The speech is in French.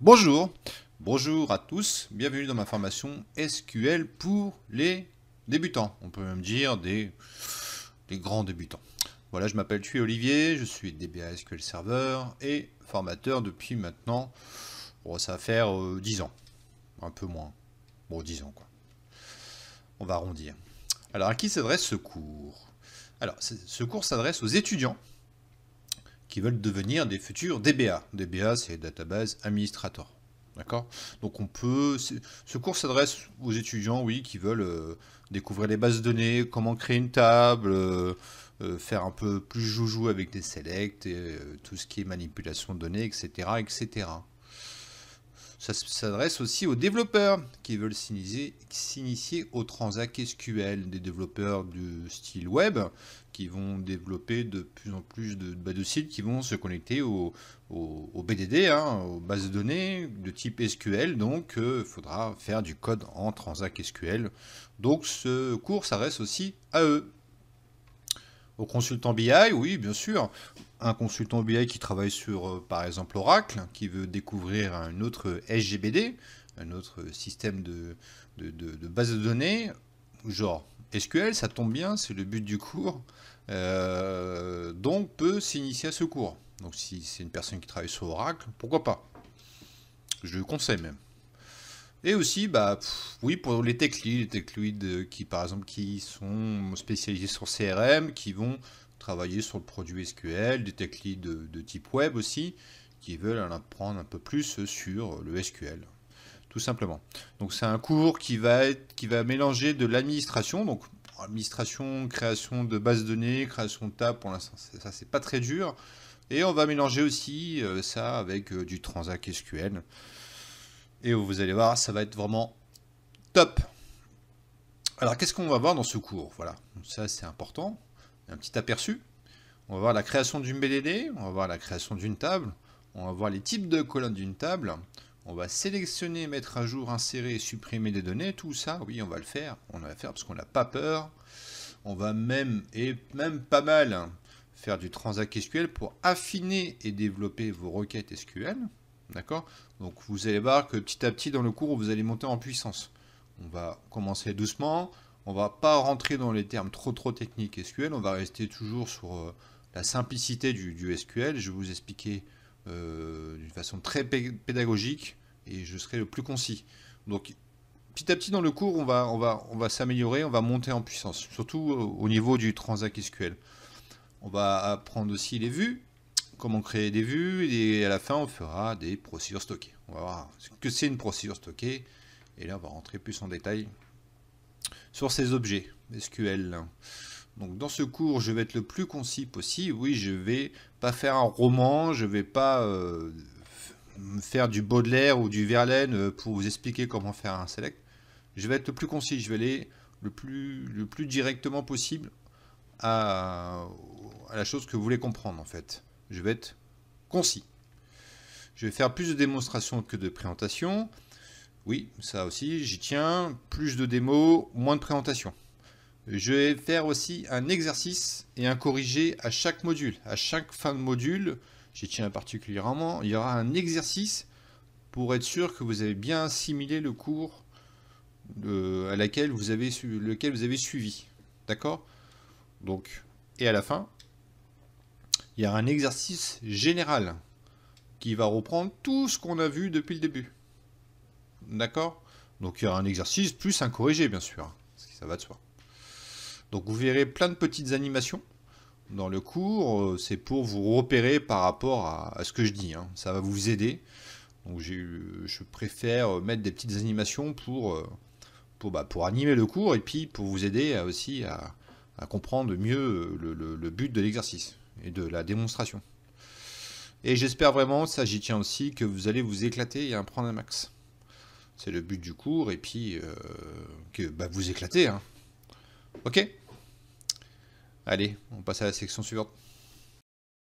Bonjour, bonjour à tous, bienvenue dans ma formation SQL pour les débutants, on peut même dire des, grands débutants. Voilà, je m'appelle Thuy Olivier, je suis DBA SQL Server et formateur depuis maintenant, ça va faire 10 euh, ans, un peu moins, bon 10 ans quoi, on va arrondir. Alors à qui s'adresse ce cours Alors ce cours s'adresse aux étudiants qui veulent devenir des futurs DBA. DBA, c'est Database Administrator. D'accord Donc on peut. Ce cours s'adresse aux étudiants, oui, qui veulent euh, découvrir les bases de données, comment créer une table, euh, euh, faire un peu plus joujou avec des selects, tout ce qui est manipulation de données, etc. etc. Ça s'adresse aussi aux développeurs qui veulent s'initier au Transac SQL, des développeurs du style web qui vont développer de plus en plus de, bah, de sites qui vont se connecter au, BDD, hein, aux bases de données de type SQL. Donc, il euh, faudra faire du code en Transac SQL. Donc, ce cours s'adresse aussi à eux. Aux consultants BI, oui, bien sûr un consultant BI qui travaille sur, euh, par exemple, Oracle, qui veut découvrir un autre SGBD, un autre système de, de, base de données, genre SQL, ça tombe bien, c'est le but du cours, euh, donc peut s'initier à ce cours. Donc si c'est une personne qui travaille sur Oracle, pourquoi pas Je le conseille même. Et aussi, bah, oui, pour les tech les tech leads euh, qui, par exemple, qui sont spécialisés sur CRM, qui vont travailler sur le produit SQL, des tech leads de, type web aussi, qui veulent en apprendre un peu plus sur le SQL, tout simplement. Donc c'est un cours qui va, être, qui va mélanger de l'administration, donc administration, création de base de données, création de tables, pour l'instant ça c'est pas très dur, et on va mélanger aussi euh, ça avec euh, du Transac SQL. Et vous allez voir, ça va être vraiment top. Alors qu'est-ce qu'on va voir dans ce cours Voilà, ça c'est important un petit aperçu. On va voir la création d'une BDD, on va voir la création d'une table, on va voir les types de colonnes d'une table, on va sélectionner, mettre à jour, insérer et supprimer des données, tout ça, oui, on va le faire, on va le faire parce qu'on n'a pas peur. On va même, et même pas mal, faire du transact SQL pour affiner et développer vos requêtes SQL. D'accord Donc vous allez voir que petit à petit, dans le cours, vous allez monter en puissance. On va commencer doucement, on va pas rentrer dans les termes trop trop techniques SQL, on va rester toujours sur euh, la simplicité du, SQL. Je vais vous expliquer euh, d'une façon très pédagogique et je serai le plus concis. Donc petit à petit dans le cours, on va, on va, on va s'améliorer, on va monter en puissance, surtout au niveau du Transact SQL. On va apprendre aussi les vues, comment créer des vues, et à la fin, on fera des procédures stockées. On va voir ce que c'est une procédure stockée, et là, on va rentrer plus en détail sur ces objets SQL. Donc dans ce cours, je vais être le plus concis possible. Oui, je vais pas faire un roman, je vais pas euh, faire du Baudelaire ou du Verlaine euh, pour vous expliquer comment faire un select. Je vais être le plus concis, je vais aller le plus, le plus directement possible à, à la chose que vous voulez comprendre en fait. Je vais être concis. Je vais faire plus de démonstrations que de présentations. Oui, ça aussi, j'y tiens. Plus de démos, moins de présentations. Je vais faire aussi un exercice et un corrigé à chaque module. À chaque fin de module, j'y tiens particulièrement, il y aura un exercice pour être sûr que vous avez bien assimilé le cours de, euh, à laquelle vous avez, lequel vous avez suivi. D'accord Donc, et à la fin, il y aura un exercice général qui va reprendre tout ce qu'on a vu depuis le début. D'accord Donc il y aura un exercice plus un corrigé, bien sûr. Hein, ça va de soi. Donc vous verrez plein de petites animations dans le cours. Euh, c'est pour vous repérer par rapport à, ce que je dis. Hein. Ça va vous aider. Donc euh, je préfère euh, mettre des petites animations pour, pour, bah, pour animer le cours et puis pour vous aider aussi à, comprendre mieux le, le but de l'exercice et de la démonstration. Et j'espère vraiment, ça j'y tiens aussi, que vous allez vous éclater et en prendre un max. C'est le but du cours, et puis euh, que bah, vous éclatez. Hein. Ok Allez, on passe à la section suivante.